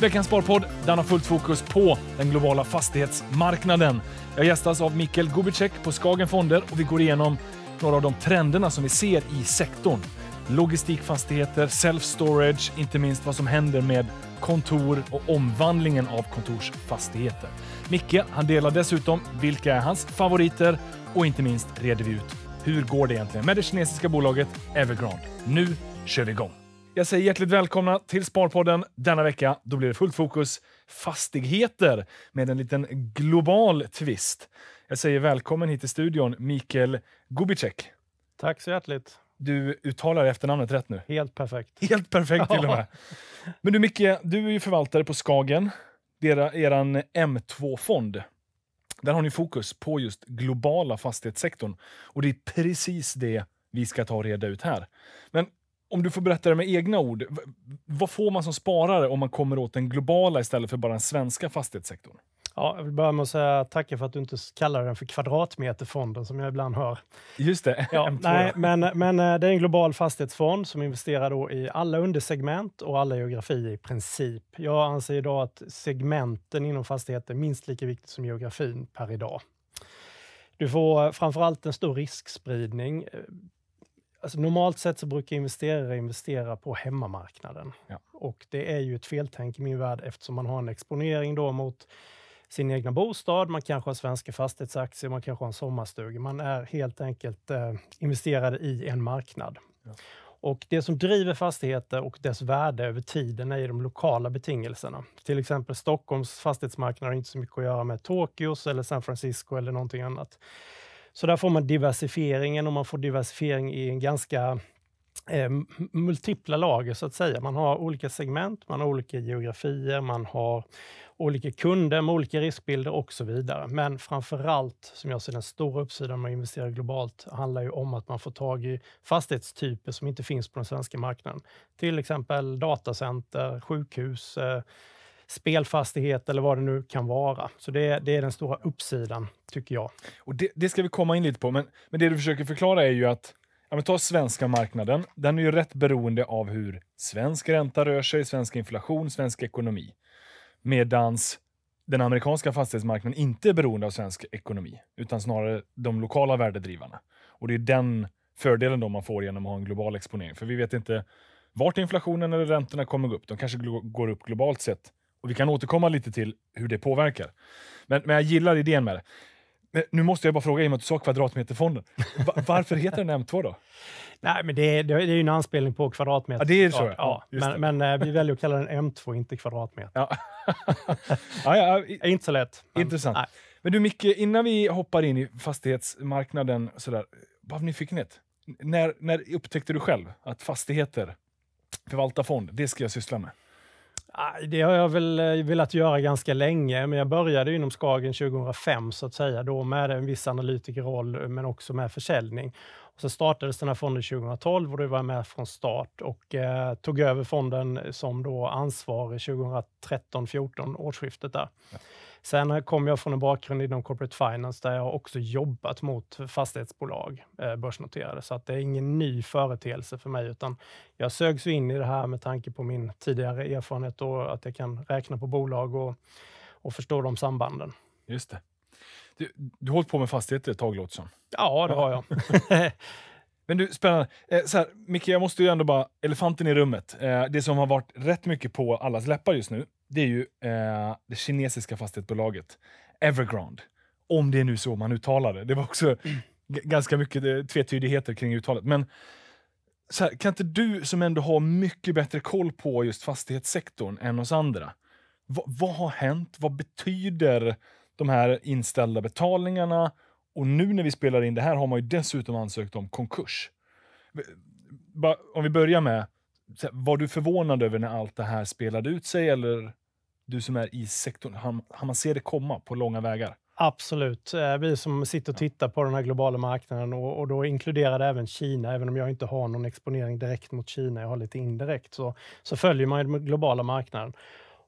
Veckans Sparpodd den har fullt fokus på den globala fastighetsmarknaden. Jag gästas av Mikael Gubicek på Skagen Fonder och vi går igenom några av de trenderna som vi ser i sektorn. Logistikfastigheter, self-storage, inte minst vad som händer med kontor och omvandlingen av kontorsfastigheter. Micke han delar dessutom vilka är hans favoriter och inte minst reder vi ut hur går det egentligen med det kinesiska bolaget Evergrande. Nu kör vi igång! Jag säger hjärtligt välkomna till Sparpodden denna vecka. Då blir det fullt fokus fastigheter med en liten global twist. Jag säger välkommen hit till studion, Mikael Gubicek. Tack så hjärtligt. Du uttalar efternamnet rätt nu. Helt perfekt. Helt perfekt till och med. Men du Micke, du är ju förvaltare på Skagen, er, eran M2-fond. Där har ni fokus på just globala fastighetssektorn och det är precis det vi ska ta och reda ut här. Men om du får berätta det med egna ord, vad får man som sparare om man kommer åt den globala istället för bara den svenska fastighetssektorn? Ja, jag vill börja med att säga tacka för att du inte kallar den för kvadratmeterfonden som jag ibland hör. Just det, ja, nej, men, men eh, det är en global fastighetsfond som investerar då i alla undersegment och alla geografier i princip. Jag anser idag att segmenten inom fastigheter är minst lika viktigt som geografin per idag. Du får framförallt en stor riskspridning. Eh, Alltså normalt sett så brukar investerare investera på hemmamarknaden. Ja. Och det är ju ett feltänk i min värld eftersom man har en exponering då mot sin egna bostad, man kanske har svenska fastighetsaktier, man kanske har en sommarstuga. Man är helt enkelt eh, investerad i en marknad. Ja. Och det som driver fastigheter och dess värde över tiden är de lokala betingelserna. Till exempel Stockholms fastighetsmarknad har inte så mycket att göra med Tokyos eller San Francisco eller någonting annat. Så där får man diversifieringen och man får diversifiering i en ganska eh, multipla lager så att säga. Man har olika segment, man har olika geografier, man har olika kunder med olika riskbilder och så vidare. Men framför allt, som jag ser den stora uppsidan med att investera globalt, handlar ju om att man får tag i fastighetstyper som inte finns på den svenska marknaden. Till exempel datacenter, sjukhus, eh, spelfastighet eller vad det nu kan vara. Så det, det är den stora uppsidan, tycker jag. Och det, det, ska vi komma in lite på, men, men det du försöker förklara är ju att Ja, men ta svenska marknaden. Den är ju rätt beroende av hur svensk ränta rör sig, svensk inflation, svensk ekonomi. Medans den amerikanska fastighetsmarknaden inte är beroende av svensk ekonomi, utan snarare de lokala värdedrivarna. Och det är den fördelen då man får genom att ha en global exponering. För vi vet inte vart inflationen eller räntorna kommer gå upp. De kanske går upp globalt sett, och Vi kan återkomma lite till hur det påverkar. Men, men jag gillar idén med det. Men nu måste jag bara fråga, i och med att du sa kvadratmeterfonden, varför heter den M2 då? Nej, men det, det, det är ju en anspelning på kvadratmeter. Ja, det är så. Ja, ja men, det. men eh, vi väljer att kalla den M2, inte kvadratmeter. Ja. ja, ja i, inte så lätt. Men, intressant. Nej. Men du Micke, innan vi hoppar in i fastighetsmarknaden, sådär, bara av nyfikenhet, när, när upptäckte du själv att fastigheter, fond, det ska jag syssla med? Det har jag väl eh, velat göra ganska länge, men jag började inom Skagen 2005 så att säga, då med en viss analytikerroll men också med försäljning. Och så startades den här fonden 2012 och då var jag med från start och eh, tog över fonden som då ansvarig 2013-14, årsskiftet där. Ja. Sen kom jag från en bakgrund inom corporate finance där jag också jobbat mot fastighetsbolag, eh, börsnoterade, så att det är ingen ny företeelse för mig, utan jag sögs in i det här med tanke på min tidigare erfarenhet och att jag kan räkna på bolag och, och förstå de sambanden. Just det. Du, du har hållit på med fastigheter ett tag, låter som. Ja, det har jag. Men du, spännande. Eh, så här, Micke, jag måste ju ändå bara, elefanten i rummet. Eh, det som har varit rätt mycket på allas läppar just nu, det är ju eh, det kinesiska fastighetsbolaget Evergrande. Om det är nu så man uttalar det. Det var också mm. ganska mycket eh, tvetydigheter kring uttalet. Men här, kan inte du som ändå har mycket bättre koll på just fastighetssektorn än oss andra. V vad har hänt? Vad betyder de här inställda betalningarna? Och nu när vi spelar in det här har man ju dessutom ansökt om konkurs. Om vi börjar med var du förvånad över när allt det här spelade ut sig? Eller du som är i sektorn, har man ser det komma på långa vägar? Absolut. Eh, vi som sitter och tittar på den här globala marknaden och, och då inkluderar det även Kina, även om jag inte har någon exponering direkt mot Kina, jag har lite indirekt, så, så följer man ju den globala marknaden.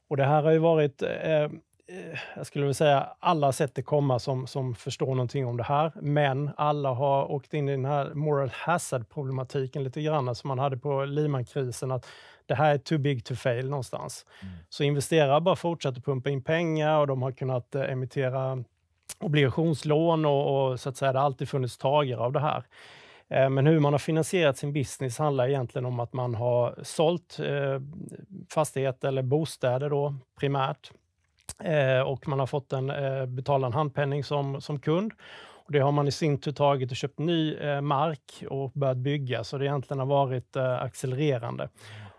Och det här har ju varit eh, Eh, jag skulle vilja säga, alla sett det komma som, som förstår någonting om det här, men alla har åkt in i den här moral hazard-problematiken lite grann, som man hade på Lehman-krisen, att det här är too big to fail någonstans. Mm. Så investerare bara fortsätter pumpa in pengar och de har kunnat eh, emittera obligationslån och, och så att säga, det har alltid funnits tagare av det här. Eh, men hur man har finansierat sin business handlar egentligen om att man har sålt eh, fastigheter eller bostäder då, primärt Eh, och man har fått en, eh, betala en handpenning som, som kund. Och det har man i sin tur tagit och köpt ny eh, mark och börjat bygga, så det egentligen har varit accelererande.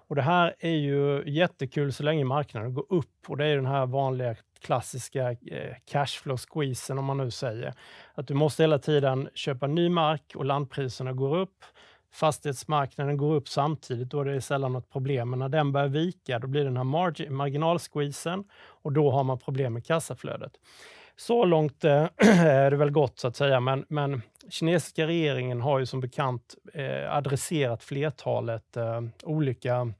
Och det här är ju jättekul så länge marknaden går upp och det är den här vanliga klassiska cashflow-squeezen om man nu säger. Att du måste hela tiden köpa ny mark och landpriserna går upp fastighetsmarknaden går upp samtidigt, då är det sällan något problem. Men när den börjar vika, då blir det den här marginalsqueezen och då har man problem med kassaflödet. Så långt eh, är det väl gott, så att säga. Men, men kinesiska regeringen har ju som bekant eh, adresserat flertalet eh, olika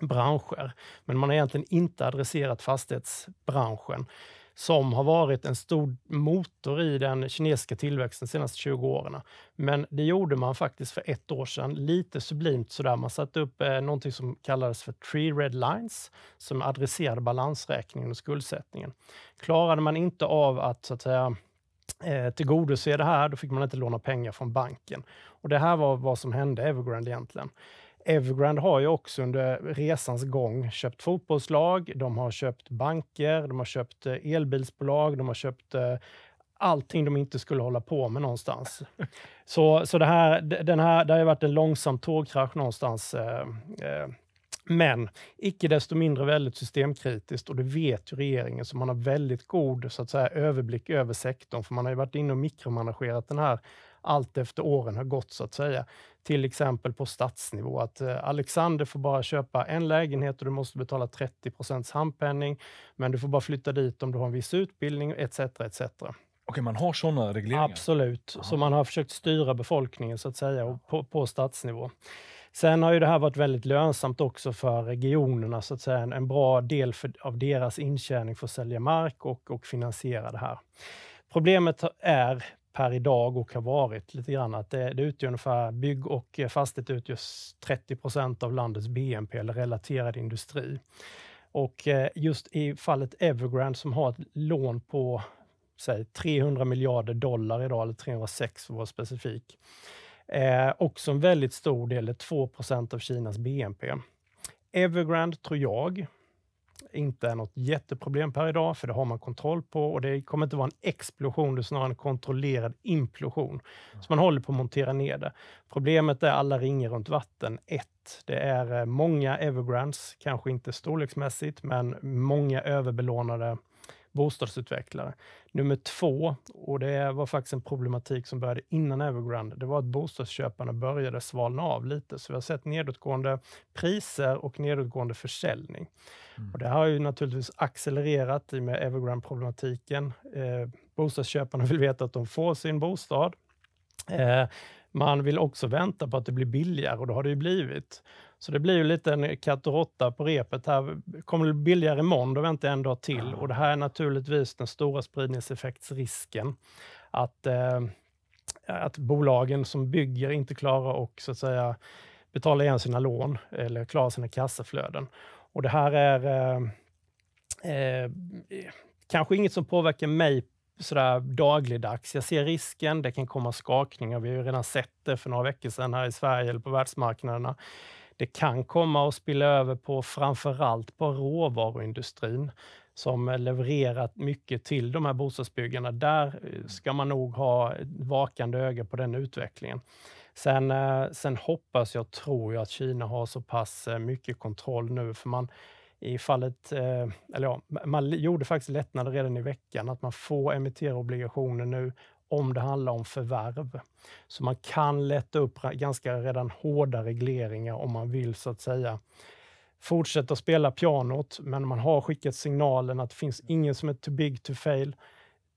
branscher. Men man har egentligen inte adresserat fastighetsbranschen som har varit en stor motor i den kinesiska tillväxten de senaste 20 åren. Men det gjorde man faktiskt för ett år sedan, lite sublimt sådär. Man satte upp eh, någonting som kallades för Three Red Lines, som adresserade balansräkningen och skuldsättningen. Klarade man inte av att, så att säga, eh, tillgodose det här, då fick man inte låna pengar från banken. Och Det här var vad som hände Evergrande egentligen. Evergrande har ju också under resans gång köpt fotbollslag, de har köpt banker, de har köpt eh, elbilsbolag, de har köpt eh, allting de inte skulle hålla på med någonstans. Så, så det, här, den här, det har varit en långsam tågkrasch någonstans. Eh, men icke desto mindre väldigt systemkritiskt och det vet ju regeringen så man har väldigt god så att säga, överblick över sektorn för man har ju varit inne och mikromanagerat den här allt efter åren har gått så att säga. Till exempel på stadsnivå att eh, Alexander får bara köpa en lägenhet och du måste betala 30 handpenning. Men du får bara flytta dit om du har en viss utbildning etc. etc. Okej, man har sådana regleringar? Absolut. Aha. Så man har försökt styra befolkningen så att säga på, på stadsnivå. Sen har ju det här varit väldigt lönsamt också för regionerna, så att säga. En, en bra del för, av deras intjäning för att sälja mark och, och finansiera det här. Problemet är per idag och har varit lite grann att det, det utgör ungefär, bygg och fastighet utgör 30 procent av landets BNP eller relaterad industri. Och eh, just i fallet Evergrande som har ett lån på säg, 300 miljarder dollar idag, eller 306 för att vara specifik, eh, också en väldigt stor del, 2 av Kinas BNP. Evergrande tror jag inte är något jätteproblem per idag, för det har man kontroll på och det kommer inte vara en explosion, det är snarare en kontrollerad implosion. Så man håller på att montera ner det. Problemet är alla ringar runt vatten. Ett, det är eh, många evergrands, kanske inte storleksmässigt, men många överbelånade bostadsutvecklare. Nummer två, och det var faktiskt en problematik som började innan Evergrande, det var att bostadsköparna började svalna av lite. Så vi har sett nedåtgående priser och nedåtgående försäljning. Mm. Och det har ju naturligtvis accelererat i och med Evergrande-problematiken. Eh, bostadsköparna vill veta att de får sin bostad. Eh, man vill också vänta på att det blir billigare och det har det ju blivit. Så det blir ju lite en katt och råtta på repet här. Kommer det bli billigare imorgon, då väntar jag en dag till. Mm. Och det här är naturligtvis den stora spridningseffektsrisken. Att, eh, att bolagen som bygger inte klarar och så att säga betala igen sina lån eller klara sina kassaflöden. Och det här är eh, eh, kanske inget som påverkar mig sådär dagligdags. Jag ser risken, det kan komma skakningar. Vi har ju redan sett det för några veckor sedan här i Sverige eller på världsmarknaderna. Det kan komma att spilla över på framförallt på råvaruindustrin som levererat mycket till de här bostadsbyggarna. Där eh, ska man nog ha vakande öga på den utvecklingen. Sen, eh, sen hoppas jag, tror jag, att Kina har så pass eh, mycket kontroll nu, för man i fallet, eller ja, man gjorde faktiskt lättnader redan i veckan, att man får emittera obligationer nu om det handlar om förvärv. Så man kan lätta upp ganska redan hårda regleringar om man vill så att säga fortsätta spela pianot, men man har skickat signalen att det finns ingen som är too big to fail.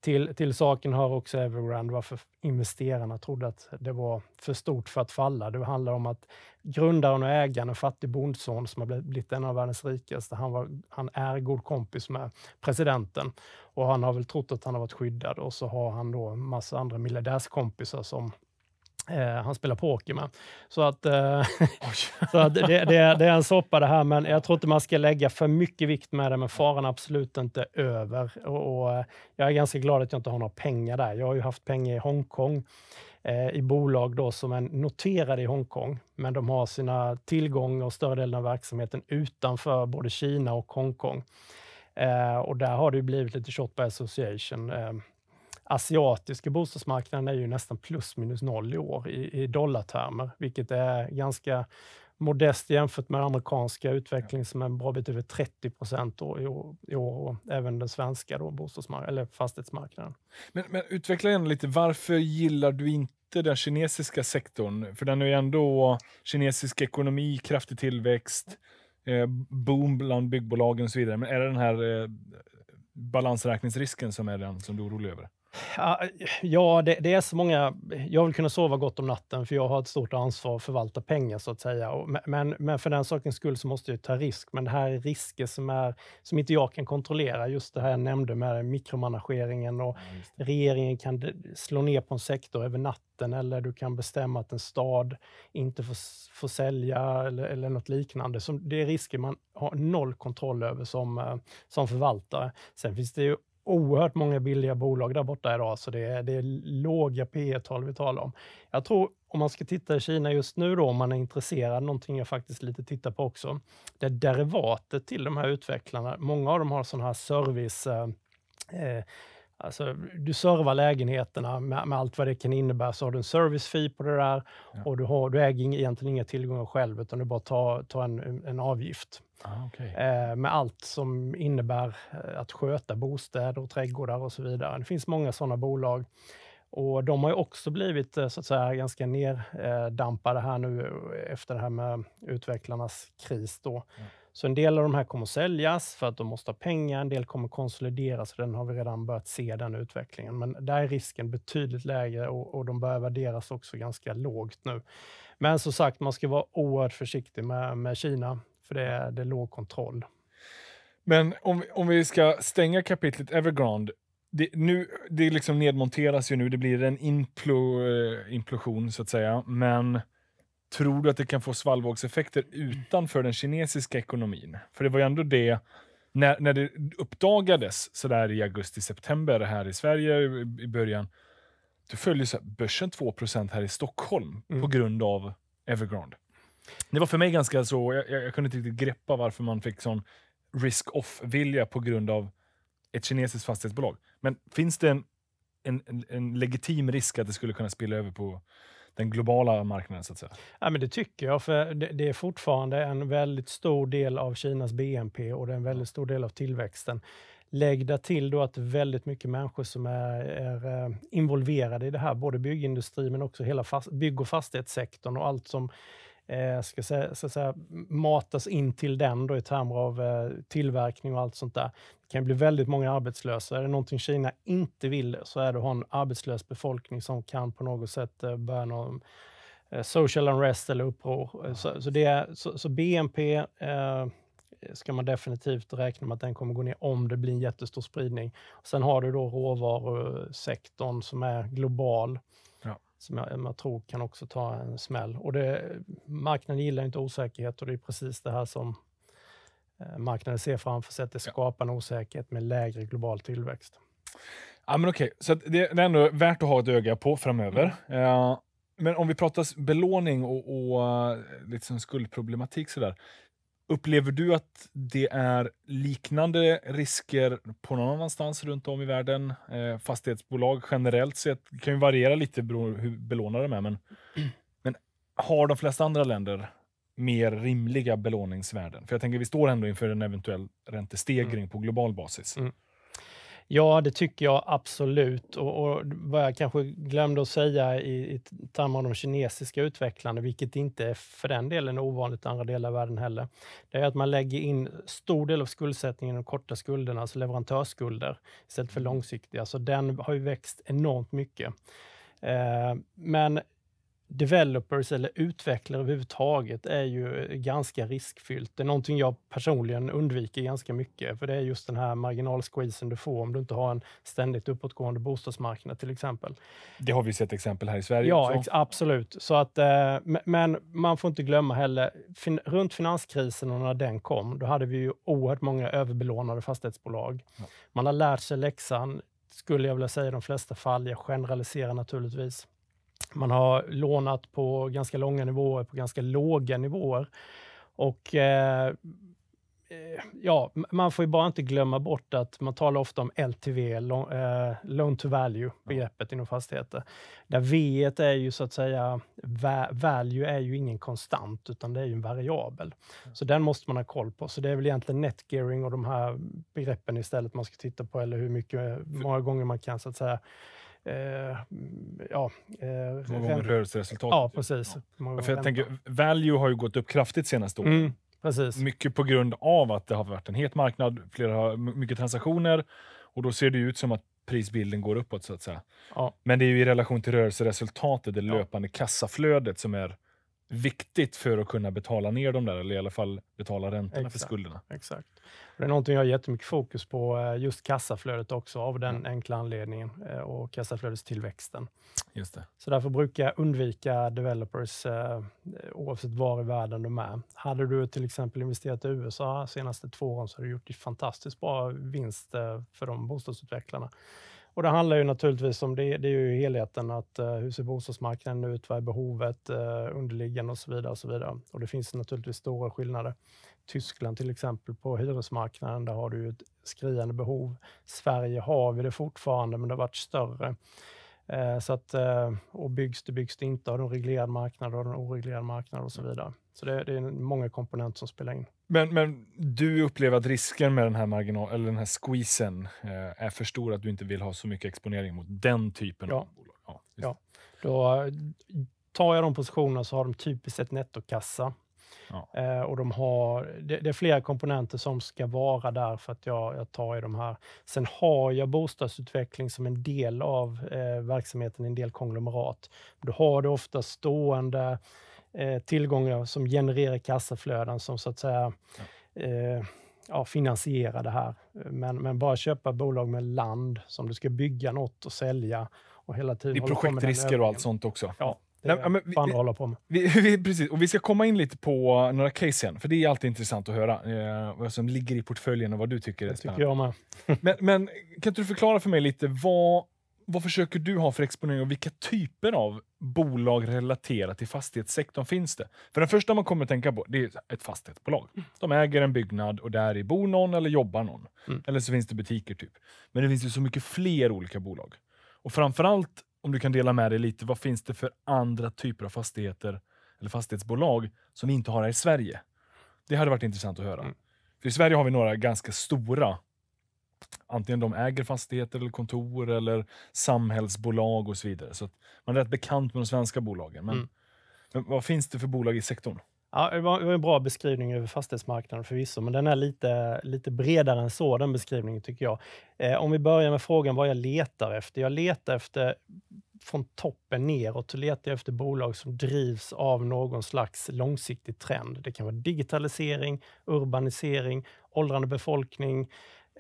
Till, till saken hör också Evergrande varför investerarna trodde att det var för stort för att falla. Det handlar om att grundaren och ägaren, en fattig bondson som har blivit en av världens rikaste, han, var, han är god kompis med presidenten och han har väl trott att han har varit skyddad och så har han då en massa andra miljardärskompisar som Eh, han spelar poker med. Så att, eh, så att det, det, det, är en soppa det här, men jag tror inte man ska lägga för mycket vikt med det, men faran är absolut inte över. Och, och eh, jag är ganska glad att jag inte har några pengar där. Jag har ju haft pengar i Hongkong eh, i bolag då som är noterade i Hongkong, men de har sina tillgångar och större delen av verksamheten utanför både Kina och Hongkong. Eh, och där har det blivit lite short by association eh, asiatiska bostadsmarknaden är ju nästan plus minus noll i år i, i dollartermer, vilket är ganska modest jämfört med amerikanska utvecklingen som är en bra bit över 30 procent i år och även den svenska då, bostadsmark- eller fastighetsmarknaden. Men, men utveckla gärna lite, varför gillar du inte den kinesiska sektorn? För den är ju ändå kinesisk ekonomi, kraftig tillväxt, eh, boom bland byggbolagen och så vidare. Men är det den här eh, balansräkningsrisken som är den som du är orolig över? Ja, det, det, är så många... Jag vill kunna sova gott om natten för jag har ett stort ansvar att förvalta pengar så att säga. Men, men för den sakens skull så måste jag ta risk. Men det här är risker som, är, som inte jag kan kontrollera. Just det här jag nämnde med mikromanageringen och ja, regeringen kan slå ner på en sektor över natten eller du kan bestämma att en stad inte får, får sälja eller, eller något liknande. Så det är risker man har noll kontroll över som, eh, som förvaltare. Sen finns det ju oerhört många billiga bolag där borta idag, så det är, det är låga P tal vi talar om. Jag tror om man ska titta i Kina just nu då, om man är intresserad, någonting jag faktiskt lite tittar på också, det är derivatet till de här utvecklarna. Många av dem har sådana här service eh, eh Alltså, du servar lägenheterna med, med, allt vad det kan innebära, så har du en service fee på det där ja. och du, har, du äger egentligen inga tillgångar själv, utan du bara tar, tar en, en avgift. Ah, okay. eh, med allt som innebär eh, att sköta bostäder och trädgårdar och så vidare. Det finns många sådana bolag. Och de har ju också blivit eh, så att säga, ganska nerdampade här nu eh, efter det här med utvecklarnas kris. Då. Ja. Så en del av de här kommer säljas för att de måste ha pengar, en del kommer konsolideras och den har vi redan börjat se den utvecklingen. Men där är risken betydligt lägre och, och de börjar värderas också ganska lågt nu. Men som sagt, man ska vara oerhört försiktig med, med Kina, för det är, det är låg kontroll. Men om, om vi ska stänga kapitlet Evergrande, det, nu, det liksom nedmonteras ju nu, det blir en implo, eh, implosion så att säga, men Tror du att det kan få svallvågseffekter utanför den kinesiska ekonomin? För det var ju ändå det, när, när det uppdagades sådär i augusti-september här i Sverige i, början, Du följde så börsen 2 här i Stockholm mm. på grund av Evergrande. Det var för mig ganska så, jag, jag, jag kunde inte riktigt greppa varför man fick sån risk-off-vilja på grund av ett kinesiskt fastighetsbolag. Men finns det en, en, en, en legitim risk att det skulle kunna spilla över på den globala marknaden? så att säga? Ja, men det tycker jag, för det, är fortfarande en väldigt stor del av Kinas BNP och det är en väldigt stor del av tillväxten. Lägg där till då att väldigt mycket människor som är, är eh, involverade i det här, både byggindustrin men också hela fast, bygg och fastighetssektorn och allt som eh, ska säga, så säga, matas in till den då i termer av eh, tillverkning och allt sånt där. Det kan bli väldigt många arbetslösa. Är det någonting Kina inte vill så är det att ha en arbetslös befolkning som kan på något sätt eh, börja någon eh, social unrest eller uppror. Så, så, det, så, så BNP eh, ska man definitivt räkna med att den kommer gå ner om det blir en jättestor spridning. Sen har du då råvarusektorn som är global, ja. som jag, jag, tror kan också ta en smäll. Och det, marknaden gillar inte osäkerhet och det är precis det här som Eh, marknaden ser framför sig att det skapar en osäkerhet med lägre global tillväxt. Ja, men okay. så det, är ändå värt att ha ett öga på framöver. Mm. Eh, men om vi pratar belåning och, och liksom skuldproblematik sådär. Upplever du att det är liknande risker på någon annanstans runt om i världen? fastighetsbolag generellt sett kan ju variera lite beroende på hur belånade de är, men, mm. men har de flesta andra länder mer rimliga belåningsvärden? För jag tänker vi står ändå inför en eventuell räntestegring mm. på global basis. Mm. Ja, det tycker jag absolut. Och, och, vad jag kanske glömde att säga i, i termer av de kinesiska utvecklarna, vilket inte är för den delen ovanligt i andra delar av världen heller, det är att man lägger in stor del av skuldsättningen i de korta skulderna, alltså leverantörsskulder, istället för mm. långsiktiga. Så den har ju växt enormt mycket. Eh, men developers eller utvecklare överhuvudtaget är ju ganska riskfyllt. Det är någonting jag personligen undviker ganska mycket, för det är just den här marginalsqueezen du får om du inte har en ständigt uppåtgående bostadsmarknad till exempel. Det har vi sett exempel här i Sverige Ja, också. absolut. Så att, eh, men man får inte glömma heller, fin runt finanskrisen och när den kom, då hade vi ju oerhört många överbelånade fastighetsbolag. Man har lärt sig läxan, skulle jag vilja säga i de flesta fall. Jag generaliserar naturligtvis. Man har lånat på ganska långa nivåer, på ganska låga nivåer. Och eh, eh ja, man får ju bara inte glömma bort att man talar ofta om LTV, eh, loan, to value, begreppet inom fastigheter. Där V är ju så att säga, value är ju ingen konstant, utan det är ju en variabel. Så den måste man ha koll på. Så det är väl egentligen net gearing och de här begreppen istället man ska titta på, eller hur mycket, många gånger man kan så att säga eh, ja, eh, Många gånger rörelseresultatet. Ja, precis. Ja. För jag tänker, value har ju gått upp kraftigt senaste åren. Mm, precis. Mycket på grund av att det har varit en het marknad, flera, mycket transaktioner och då ser det ut som att prisbilden går uppåt så att säga. Ja. Men det är ju i relation till rörelseresultatet, det löpande kassaflödet som är viktigt för att kunna betala ner dem där, eller i alla fall betala räntorna exakt, för skulderna. Exakt. Det är någonting jag har jättemycket fokus på, eh, just kassaflödet också, av den mm. enkla anledningen eh, och kassaflödestillväxten. Just det. Så därför brukar jag undvika developers eh, oavsett var i världen de är. Hade du till exempel investerat i USA senaste två åren så har du gjort fantastiskt bra vinst för de bostadsutvecklarna. Och det handlar ju naturligtvis om det, det är ju helheten, att eh, hur ser bostadsmarknaden ut, vad är behovet, eh, underliggande och så vidare. Och så vidare. Och det finns naturligtvis stora skillnader. Tyskland till exempel på hyresmarknaden, där har du ett skriande behov. Sverige har vi det fortfarande, men det har varit större. Eh, så att, eh, och byggs det, byggs det inte. Har du en reglerad marknad, har du en oreglerad marknad och så vidare. Så det, det är många komponenter som spelar in. Men, men du upplever att risken med den här marginal, eller den här squeezen eh, är för stor, att du inte vill ha så mycket exponering mot den typen ja. av bolag? Ja, ja, då eh, tar jag de positionerna så har de typiskt sett nettokassa. Ja. Eh, och de har, det, det, är flera komponenter som ska vara där för att jag, jag tar i de här. Sen har jag bostadsutveckling som en del av eh, verksamheten en del konglomerat. Då har du ofta stående Eh, tillgångar som genererar kassaflöden som så att säga eh, ja, finansiera det här. Men, men bara köpa bolag med land som du ska bygga något och sälja och hela tiden... Det är projektrisker och allt sånt också. Ja. Det Nej, men vi, andra håller på med. Vi, vi, precis, och vi ska komma in lite på några case igen, för det är alltid intressant att höra eh, vad som ligger i portföljen och vad du tycker det är Tycker jag med. men, men, kan inte du förklara för mig lite vad vad försöker du ha för exponering och vilka typer av bolag relaterat till fastighetssektorn finns det? För den första man kommer att tänka på, det är ett fastighetsbolag. Mm. De äger en byggnad och där bor någon eller jobbar någon. Mm. Eller så finns det butiker. typ. Men det finns ju så mycket fler olika bolag. Och framförallt, om du kan dela med dig lite, vad finns det för andra typer av fastigheter eller fastighetsbolag som vi inte har här i Sverige? Det hade varit intressant att höra. Mm. För i Sverige har vi några ganska stora antingen de äger fastigheter eller kontor eller samhällsbolag och så vidare. Så man är rätt bekant med de svenska bolagen. Men, mm. men vad finns det för bolag i sektorn? Ja, det var en bra beskrivning över fastighetsmarknaden förvisso, men den är lite, lite bredare än så, den beskrivningen tycker jag. Eh, om vi börjar med frågan vad jag letar efter. Jag letar efter från toppen neråt letar jag efter bolag som drivs av någon slags långsiktig trend. Det kan vara digitalisering, urbanisering, åldrande befolkning,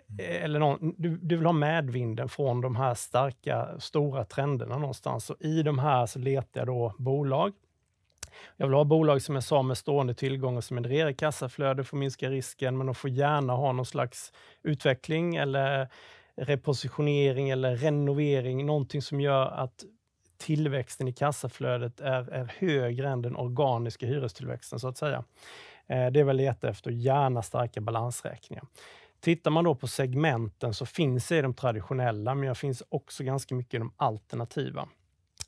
Mm. eller någon, du, du, vill ha med vinden från de här starka, stora trenderna någonstans. Och I de här så letar jag då bolag. Jag vill ha bolag som jag sa med stående tillgångar som genererar kassaflöde för att minska risken, men de får gärna ha någon slags utveckling eller repositionering eller renovering, någonting som gör att tillväxten i kassaflödet är, är högre än den organiska hyrestillväxten, så att säga. Eh, det är väl leta efter, gärna starka balansräkningar. Tittar man då på segmenten så finns det i de traditionella, men jag finns också ganska mycket i de alternativa.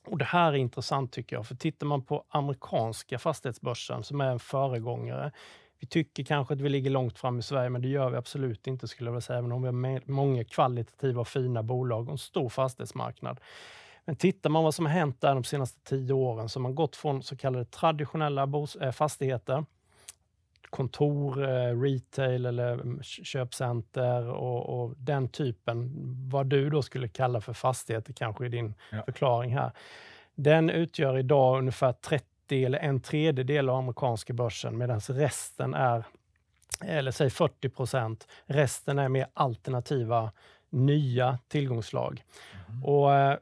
Och Det här är intressant tycker jag, för tittar man på amerikanska fastighetsbörsen som är en föregångare. Vi tycker kanske att vi ligger långt fram i Sverige, men det gör vi absolut inte skulle jag vilja säga, även om vi har många kvalitativa och fina bolag och en stor fastighetsmarknad. Men tittar man vad som har hänt där de senaste tio åren så har man gått från så kallade traditionella eh, fastigheter kontor, eh, retail eller mm, köpcenter och, och, den typen, vad du då skulle kalla för fastigheter kanske i din ja. förklaring här. Den utgör idag ungefär 30 eller en tredjedel av amerikanska börsen medan resten är, eller säg 40 procent, resten är mer alternativa nya tillgångslag. Mm. Och eh,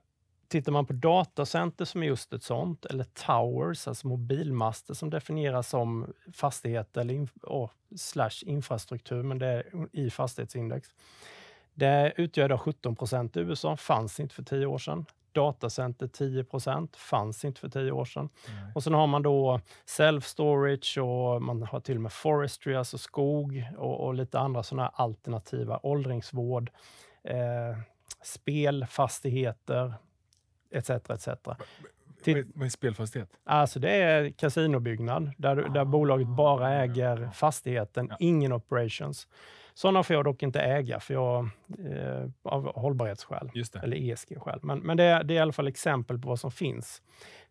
Tittar man på datacenter som är just ett sånt, eller towers, alltså mobilmaster som definieras som fastighet eller in, oh, slash infrastruktur, men det är i fastighetsindex. Det utgör då 17 procent i USA, fanns inte för tio år sedan. Datacenter 10 procent, fanns inte för tio år sedan. Mm. Och sen har man då self-storage och man har till och med forestry, alltså skog och, och lite andra sådana här alternativa åldringsvård, eh, spelfastigheter, etc. etc. vad är spelfastighet? Alltså det är kasinobyggnad där, ah, där bolaget bara äger fastigheten, ja. ingen operations. Sådana får jag dock inte äga för jag, eh, av hållbarhetsskäl eller ESG-skäl. Men, men det, är, det är i alla fall exempel på vad som finns.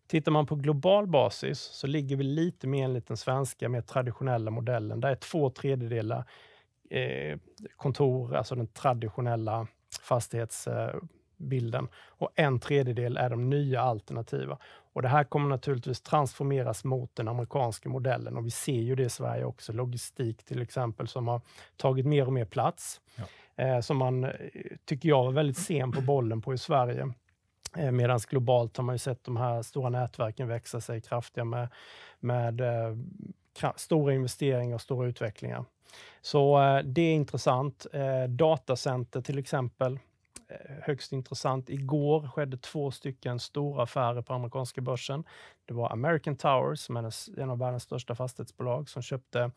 Tittar man på global basis så ligger vi lite mer enligt den svenska mer traditionella modellen. Där är två tredjedelar eh, kontor, alltså den traditionella fastighets... Eh, bilden och en tredjedel är de nya alternativa. Och det här kommer naturligtvis transformeras mot den amerikanska modellen och vi ser ju det i Sverige också. Logistik till exempel som har tagit mer och mer plats, ja. eh, som man eh, tycker jag var väldigt sen på bollen på i Sverige. Eh, Medan globalt har man ju sett de här stora nätverken växa sig kraftiga med, med eh, stora investeringar och stora utvecklingar. Så eh, det är intressant. Eh, datacenter till exempel Eh, högst intressant. Igår skedde två stycken stora affärer på amerikanska börsen. Det var American Towers, som är en av världens största fastighetsbolag, som köpte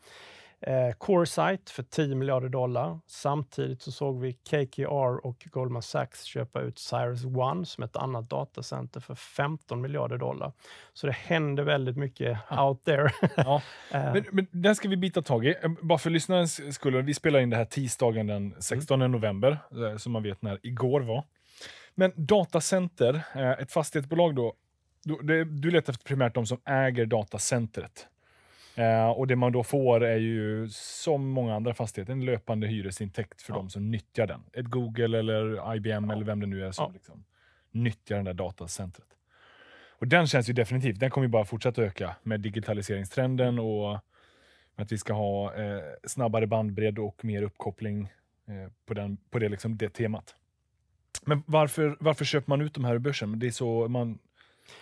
Eh, CoreSite för 10 miljarder dollar. Samtidigt så såg vi KKR och Goldman Sachs köpa ut Cyrus One som ett annat datacenter för 15 miljarder dollar. Så det händer väldigt mycket ja. out there. Ja. Eh. men, men, den ska vi bita tag i. Eh, bara för lyssnarens skull, vi spelar in det här tisdagen den 16 mm. november, eh, som man vet när igår var. Men datacenter, ett fastighetsbolag då, du letar efter primärt de som äger datacentret. Eh, och det man då får är ju, som många andra fastigheter, en löpande hyresintäkt för ja. de som nyttjar den. Ett Google eller IBM ja. eller vem det nu är som ja. liksom, nyttjar det där datacentret. Och den känns ju definitivt, den kommer ju bara fortsätta öka med digitaliseringstrenden mm. och att vi ska ha eh, snabbare bandbredd och mer uppkoppling eh, på, den, på det, liksom, det temat. Men varför, varför köper man ut de här ur börsen? Det är så, man,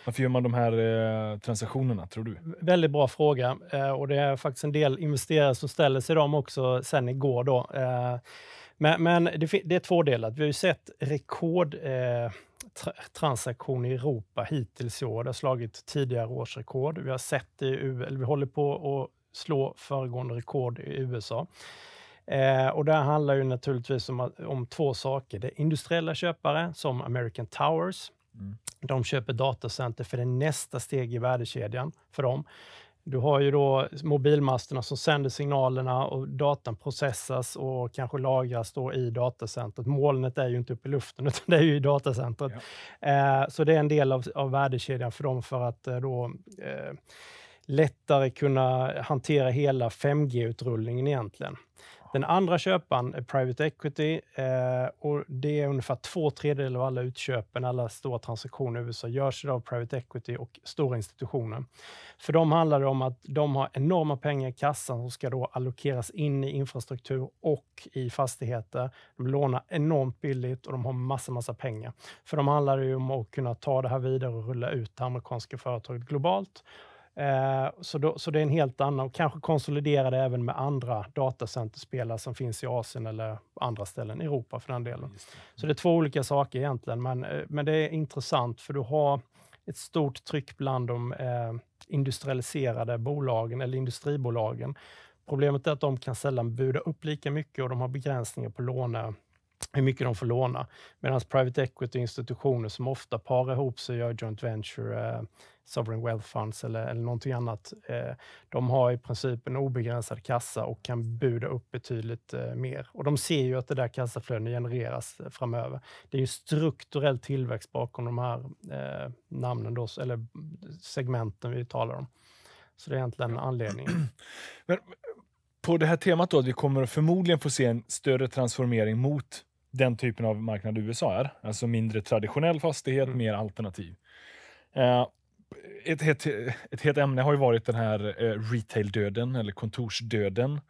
varför gör man de här eh, transaktionerna, tror du? Väldigt bra fråga. Eh, och Det är faktiskt en del investerare som ställer sig dem också sen igår. Då. Eh, men, men det, det, är två delar. Vi har ju sett rekordtransaktioner eh, i Europa hittills i år. Det har slagit tidigare årsrekord. Vi har sett det i eller vi håller på att slå föregående rekord i USA. Eh, och det handlar ju naturligtvis om, om två saker. Det är industriella köpare som American Towers Mm. De köper datacenter för det nästa steg i värdekedjan för dem. Du har ju då mobilmasterna som sänder signalerna och datan processas och kanske lagras då i datacentret. Molnet är ju inte uppe i luften, utan det är ju i datacentret. Ja. Eh, så det är en del av, av värdekedjan för dem för att eh, då eh, lättare kunna hantera hela 5G-utrullningen egentligen. Den andra köparen är private equity eh, och det är ungefär två tredjedelar av alla utköpen, alla stora transaktioner i USA görs av private equity och stora institutioner. För dem handlar det om att de har enorma pengar i kassan som ska då allokeras in i infrastruktur och i fastigheter. De lånar enormt billigt och de har massa, massa pengar. För dem handlar det om att kunna ta det här vidare och rulla ut det amerikanska företaget globalt. Eh, så, då, så det är en helt annan, och kanske konsoliderade även med andra datacenterspelare som finns i Asien eller andra ställen i Europa för den delen. Det. Så det är två olika saker egentligen, men, eh, men det är intressant för du har ett stort tryck bland de eh, industrialiserade bolagen eller industribolagen. Problemet är att de kan sällan buda upp lika mycket och de har begränsningar på låne hur mycket de får låna. Medan private equity-institutioner som ofta parar ihop sig och gör joint venture, eh, sovereign wealth funds eller, eller någonting annat, eh, de har i princip en obegränsad kassa och kan buda upp betydligt eh, mer. Och de ser ju att det där kassaflödet genereras eh, framöver. Det är ju strukturell tillväxt bakom de här eh, namnen, då, eller segmenten vi talar om. Så det är egentligen anledningen. Men på det här temat då, att vi kommer förmodligen få se en större transformering mot den typen av marknad USA är. Alltså mindre traditionell fastighet, mm. mer alternativ. Eh, ett, ett, ett hett ämne har ju varit den här eh, retail-döden eller kontorsdöden.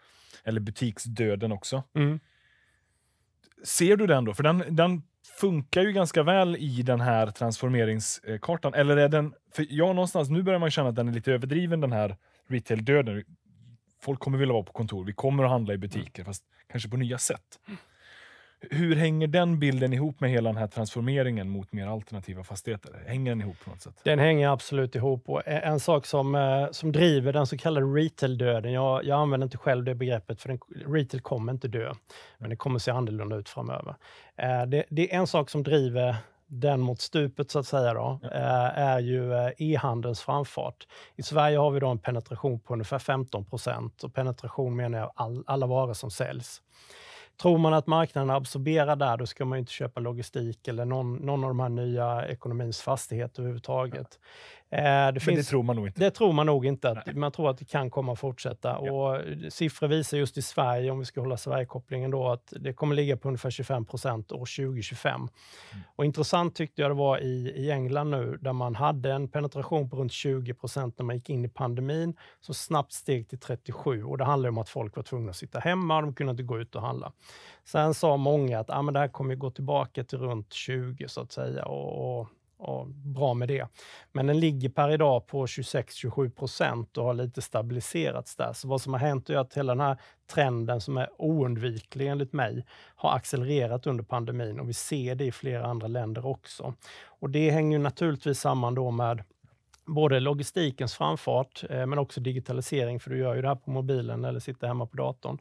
Eller butiksdöden också. Mm. Ser du den då? För den, den funkar ju ganska väl i den här transformeringskartan. Eller är den... För jag någonstans, nu börjar man känna att den är lite överdriven, den här retail-döden. Folk kommer vilja vara på kontor, vi kommer att handla i butiker, mm. fast kanske på nya sätt. Mm. Hur hänger den bilden ihop med hela den här transformeringen mot mer alternativa fastigheter? Hänger den ihop på något sätt? Den hänger absolut ihop. Och en sak som, eh, som driver den så kallade retail-döden, jag, jag använder inte själv det begreppet, för den, retail kommer inte dö, men det kommer se annorlunda ut framöver. Eh, det, det är en sak som driver den mot stupet, så att säga, då, ja. Eh, är ju e-handelns framfart. I Sverige har vi då en penetration på ungefär 15 procent och penetration menar jag all, alla varor som säljs. Tror man att marknaden absorberar där, då ska man inte köpa logistik eller någon, någon av de här nya ekonomins fastigheter överhuvudtaget. Ja. Eh, det, finns, det, tror man nog inte. Det tror man nog inte. Att, man tror att det kan komma att fortsätta. Ja. Och eh, siffror visar just i Sverige, om vi ska hålla Sverigekopplingen då, att det kommer ligga på ungefär 25 procent år 2025. Mm. Och intressant tyckte jag det var i, i England nu, där man hade en penetration på runt 20 procent när man gick in i pandemin, som snabbt steg till 37 och det handlar om att folk var tvungna att sitta hemma, de kunde inte gå ut och handla. Sen sa många att ah, men det här kommer gå tillbaka till runt 20 så att säga och, och, och bra med det. Men den ligger per idag på 26-27 procent och har lite stabiliserats där. Så vad som har hänt är att hela den här trenden som är oundviklig enligt mig har accelererat under pandemin och vi ser det i flera andra länder också. Och det hänger naturligtvis samman då med både logistikens framfart, eh, men också digitalisering, för du gör ju det här på mobilen eller sitter hemma på datorn.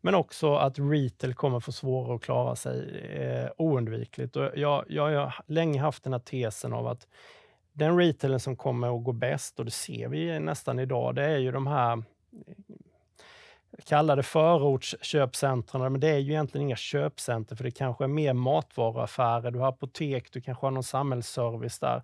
Men också att retail kommer få svårare att klara sig eh, oundvikligt. Och jag, jag har länge haft den här tesen av att den retailen som kommer att gå bäst, och det ser vi nästan idag, det är ju de här eh, kalla det förortsköpcentren, men det är ju egentligen inga köpcenter, för det kanske är mer matvaruaffärer, du har apotek, du kanske har någon samhällsservice där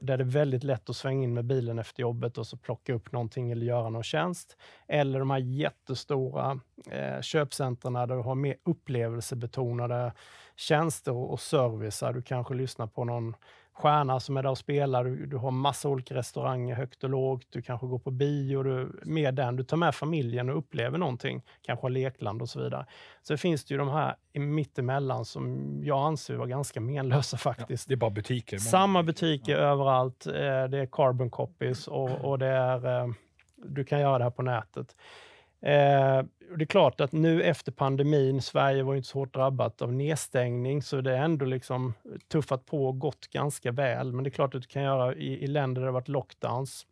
där det är väldigt lätt att svänga in med bilen efter jobbet och så plocka upp någonting eller göra någon tjänst. Eller de här jättestora eh, köpcentren där du har mer upplevelsebetonade tjänster och, och service. Du kanske lyssnar på någon stjärna som är där och spelar. Du, du har massa olika restauranger, högt och lågt. Du kanske går på bio du, med den. Du tar med familjen och upplever någonting. Kanske har lekland och så vidare. Sen finns det ju de här mittemellan som jag anser var ganska menlösa faktiskt. Ja, det är bara butiker. Samma butiker ja. överallt. Eh, det är carbon copies och, och det är, eh, du kan göra det här på nätet. Eh, det är klart att nu efter pandemin, Sverige var inte så hårt drabbat av nedstängning, så det är ändå liksom tuffat på och gått ganska väl. Men det är klart att du kan göra i, i länder där det varit lockdowns,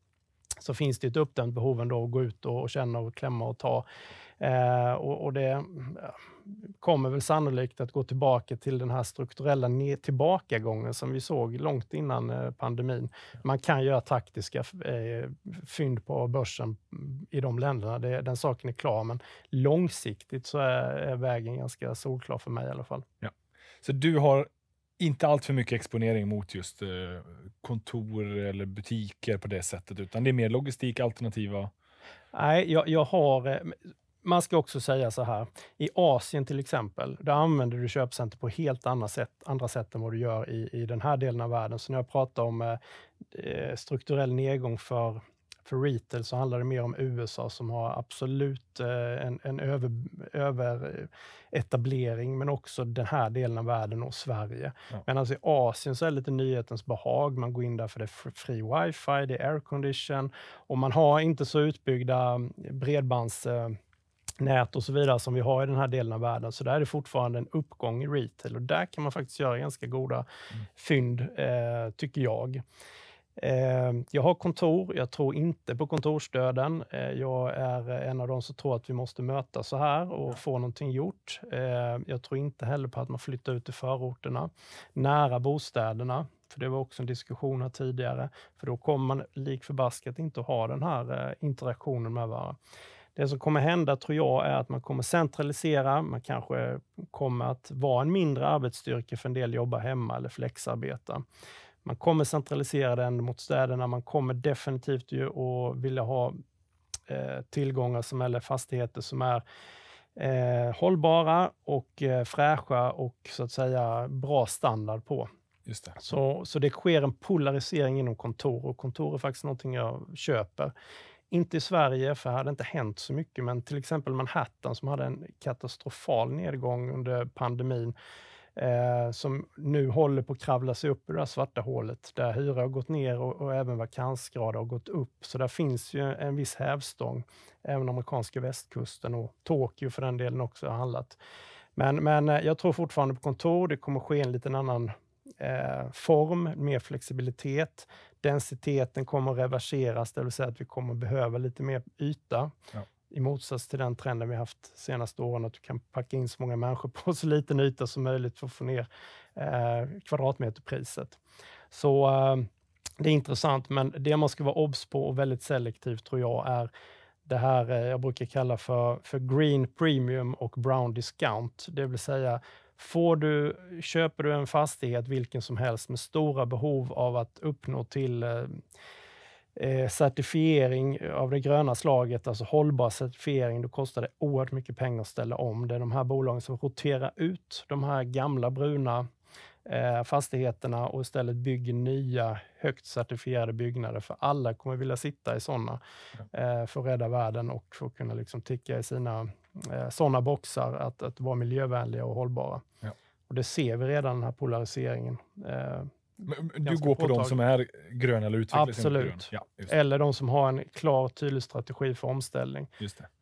så finns det ett uppdämt behov ändå att gå ut och, och känna och klämma och ta. Eh, och, och, det... Ja kommer väl sannolikt att gå tillbaka till den här strukturella tillbakagången som vi såg långt innan eh, pandemin. Man kan göra taktiska eh, fynd på börsen i de länderna, det, den saken är klar, men långsiktigt så är, vägen ganska solklar för mig i alla fall. Ja. Så du har inte allt för mycket exponering mot just eh, kontor eller butiker på det sättet, utan det är mer logistik, alternativa Nej, jag, jag, har man ska också säga så här, i Asien till exempel, där använder du köpcenter på helt andra sätt, andra sätt än vad du gör i, i den här delen av världen. Så när jag pratar om eh, eh strukturell nedgång för, för retail så handlar det mer om USA som har absolut eh, en, en över, överetablering, eh, men också den här delen av världen och Sverige. Ja. Medan alltså i Asien så är det lite nyhetens behag. Man går in där för det är fri wifi, det är aircondition och man har inte så utbyggda eh, bredbands eh, nät och så vidare som vi har i den här delen av världen. Så där är det fortfarande en uppgång i retail och där kan man faktiskt göra ganska goda mm. fynd, eh, tycker jag. Eh, jag har kontor. Jag tror inte på kontorsstöden. Eh, jag är eh, en av de som tror att vi måste mötas så här och få någonting gjort. Eh, jag tror inte heller på att man flyttar ut till förorterna, nära bostäderna för det var också en diskussion här tidigare, för då kommer man lik förbaskat inte att ha den här eh, interaktionen med varandra. Det som kommer hända tror jag är att man kommer centralisera. Man kanske kommer att vara en mindre arbetsstyrka för en del jobbar hemma eller flexarbeta. Man kommer centralisera den mot städerna. Man kommer definitivt ju att vilja ha eh, tillgångar som, eller fastigheter som är eh, hållbara och eh, fräscha och så att säga bra standard på. Just det. Så, så det sker en polarisering inom kontor och kontor är faktiskt någonting jag köper. Inte i Sverige, för här hade inte hänt så mycket, men till exempel Manhattan som hade en katastrofal nedgång under pandemin, eh, som nu håller på att kravla sig upp ur det här svarta hålet, där hyra har gått ner och, och även vakansgrad har gått upp. Så där finns ju en viss hävstång, även amerikanska västkusten och Tokyo för den delen också har handlat. Men, men eh, jag tror fortfarande på kontor. Det kommer ske en liten annan eh, form, mer flexibilitet densiteten kommer reverseras, det vill säga att vi kommer behöva lite mer yta. Ja. I motsats till den trenden vi haft de senaste åren, att du kan packa in så många människor på så liten yta som möjligt för att få ner eh, kvadratmeterpriset. Så eh, det är intressant, men det man ska vara obs på och väldigt selektiv, tror jag är det här eh, jag brukar kalla för, för green premium och brown discount, det vill säga Får du, köper du en fastighet, vilken som helst, med stora behov av att uppnå till eh, eh, certifiering av det gröna slaget, alltså hållbar certifiering, då kostar det oerhört mycket pengar att ställa om. Det är de här bolagen som roterar ut de här gamla bruna eh, fastigheterna och istället bygger nya högt certifierade byggnader, för alla kommer vilja sitta i sådana eh, för att rädda världen och för att kunna liksom ticka i sina Eh, sådana boxar att, att vara miljövänliga och hållbara. Ja. Och det ser vi redan, den här polariseringen. Eh, men, du går på de som är gröna eller utvecklas Absolut. Ja, eller de som har en klar, och tydlig strategi för omställning.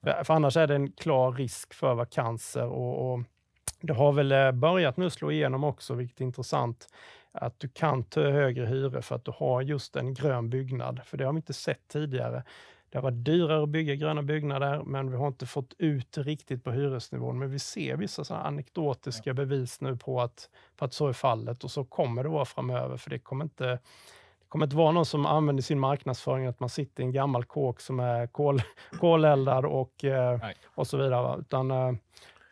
Ja. För annars är det en klar risk för vakanser och, och det har väl eh, börjat nu slå igenom också, vilket är intressant, att du kan ta högre hyror för att du har just en grön byggnad. För det har vi inte sett tidigare. Det har varit dyrare att bygga gröna byggnader, men vi har inte fått ut det riktigt på hyresnivån. Men vi ser vissa sådana anekdotiska ja. bevis nu på att, på att så är fallet och så kommer det vara framöver, för det kommer inte kommer inte vara någon som använder sin marknadsföring att man sitter i en gammal kåk som är kol, koleldad och, eh, och så vidare. Utan eh,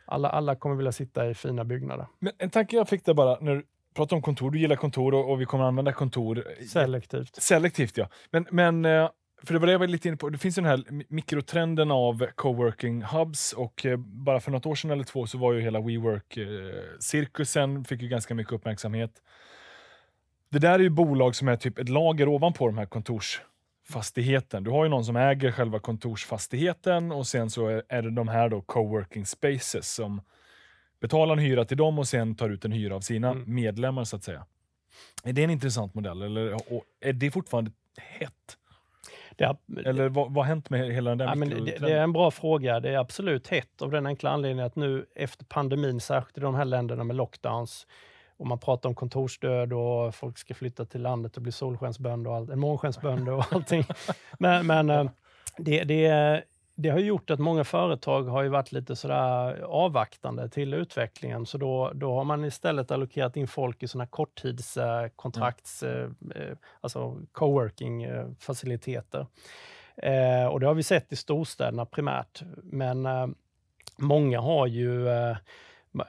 alla, alla kommer vilja sitta i fina byggnader. Men en tanke jag fick där bara, när du pratade om kontor, du gillar kontor och, och vi kommer använda kontor. Selektivt. Selektivt, ja. Men, men eh, för det var det jag var lite inne på. Det finns ju den här mikrotrenden av coworking hubs och eh, bara för något år sedan eller två så var ju hela WeWork-cirkusen, eh, fick ju ganska mycket uppmärksamhet. Det där är ju bolag som är typ ett lager ovanpå de här kontorsfastigheten. Du har ju någon som äger själva kontorsfastigheten och sen så är, är det de här då coworking spaces som betalar en hyra till dem och sen tar ut en hyra av sina mm. medlemmar så att säga. Är det en intressant modell eller är det fortfarande hett? Har, Eller vad, vad har hänt med hela den där men det, det, är en bra fråga. Det är absolut hett av den enkla anledningen att nu efter pandemin, särskilt i de här länderna med lockdowns, och man pratar om kontorsstöd och folk ska flytta till landet och bli solskensbönder och all, månskensbönder och allting. men, men eh, det, det, det har gjort att många företag har ju varit lite sådär avvaktande till utvecklingen, så då, då har man istället allokerat in folk i sådana här korttidskontrakts, mm. Eh, eh, alltså coworking-faciliteter. Eh, och det har vi sett i storstäderna primärt, men många har ju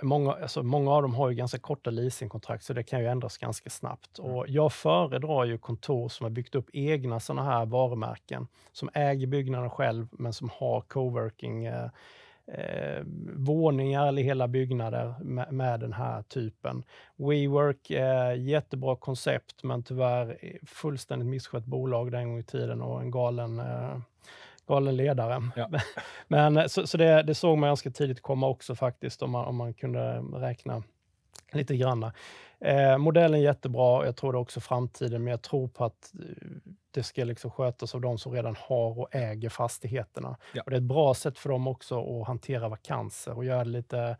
Många, alltså många av dem har ju ganska korta leasingkontrakt, så det kan ju ändras ganska snabbt. Mm. Och jag föredrar ju kontor som har byggt upp egna sådana här varumärken, som äger byggnaden själv, men som har coworking eh, eh, våningar eller hela byggnader med, med den här typen. WeWork, eh, jättebra koncept, men tyvärr fullständigt misskött bolag den gång i tiden och en galen eh, galen ledare. Ja. Men, så, så det, det, såg man ganska tidigt komma också faktiskt, om man, om man kunde räkna lite grann. Eh, modellen är jättebra, jag tror det också framtiden, men jag tror på att eh, det ska liksom skötas av de som redan har och äger fastigheterna. Ja. Och det är ett bra sätt för dem också att hantera vakanser och göra lite